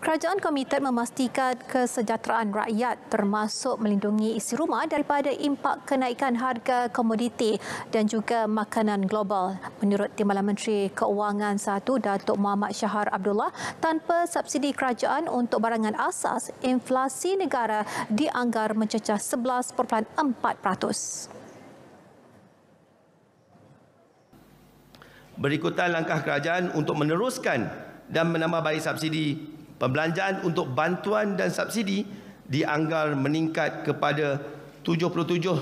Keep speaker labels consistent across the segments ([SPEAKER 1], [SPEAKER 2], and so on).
[SPEAKER 1] Kerajaan komited memastikan kesejahteraan rakyat termasuk melindungi isi rumah daripada impak kenaikan harga komoditi dan juga makanan global. Menurut Timbalan Menteri Keuangan 1 Datuk Muhammad Syahar Abdullah, tanpa subsidi kerajaan untuk barangan asas, inflasi negara dianggar mencecah 11.4%.
[SPEAKER 2] Berikutan langkah kerajaan untuk meneruskan dan menambah balik subsidi pembelanjaan untuk bantuan dan subsidi dianggar meningkat kepada 77.7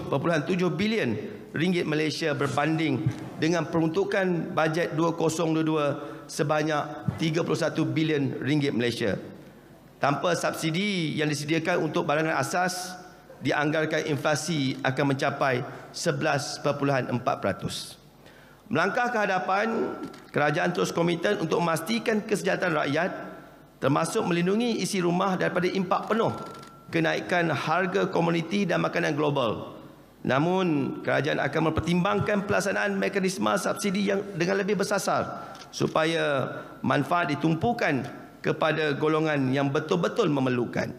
[SPEAKER 2] bilion ringgit Malaysia berbanding dengan peruntukan bajet 2022 sebanyak 31 bilion ringgit Malaysia. Tanpa subsidi yang disediakan untuk barangan asas, dianggarkan inflasi akan mencapai 11.4%. Melangkah ke hadapan, kerajaan terus komited untuk memastikan kesejahteraan rakyat termasuk melindungi isi rumah daripada impak penuh kenaikan harga komoditi dan makanan global. Namun, kerajaan akan mempertimbangkan pelaksanaan mekanisme subsidi yang dengan lebih bersasar supaya manfaat ditumpukan kepada golongan yang betul-betul memerlukan.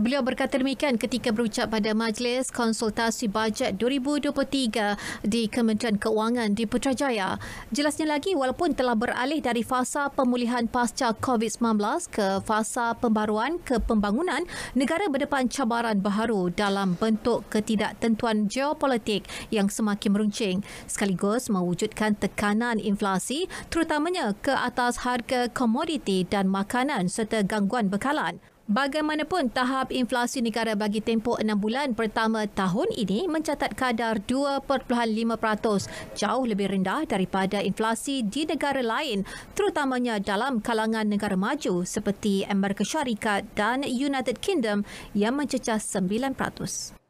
[SPEAKER 1] Beliau berkata demikian ketika berucap pada Majlis Konsultasi Bajet 2023 di Kementerian Keuangan di Putrajaya. Jelasnya lagi, walaupun telah beralih dari fasa pemulihan pasca COVID-19 ke fasa pembaruan ke pembangunan, negara berdepan cabaran baharu dalam bentuk ketidaktentuan geopolitik yang semakin meruncing sekaligus mewujudkan tekanan inflasi terutamanya ke atas harga komoditi dan makanan serta gangguan bekalan. Bagaimanapun, tahap inflasi negara bagi tempoh enam bulan pertama tahun ini mencatat kadar 2.5%, jauh lebih rendah daripada inflasi di negara lain, terutamanya dalam kalangan negara maju seperti Amerika Syarikat dan United Kingdom yang mencecah 9%.